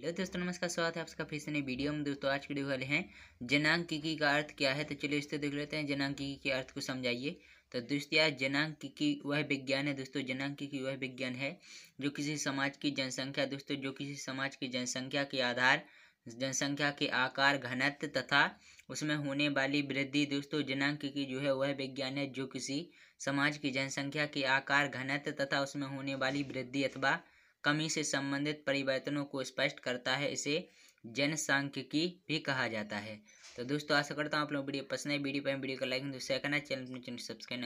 hello दोस्तों नमस्कार स्वागत है आपका फिर से नई वीडियो में दोस्तों आज वीडियो वाले हैं जनांकिकी का अर्थ क्या है तो चलिए इससे देख लेते हैं जनांकिकी के अर्थ को समझाइए तो दोस्तों यार जनांकिकी वह विज्ञान है दोस्तों जनांकिकी वह विज्ञान है जो किसी समाज की जनसंख्या दोस्तों जो किसी समाज की जनसंख्या के आधार जनसंख्या के आकार घनत्व तथा उसमें होने वाली वृद्धि दोस्तों जनांकिकी जो है वह विज्ञान है जो किसी समाज की जनसंख्या के आकार घनत्व तथा उसमें होने वाली वृद्धि अथवा कमी से संबंधित परिवर्तनों को स्पष्ट करता है इसे जनसांख्यिकी भी कहा जाता है तो दोस्तों आशा करता हूँ आप लोग वीडियो पसंद है वीडियो पर वीडियो को लाइक दूसरा तो करना चैनल तो सब्सक्राइब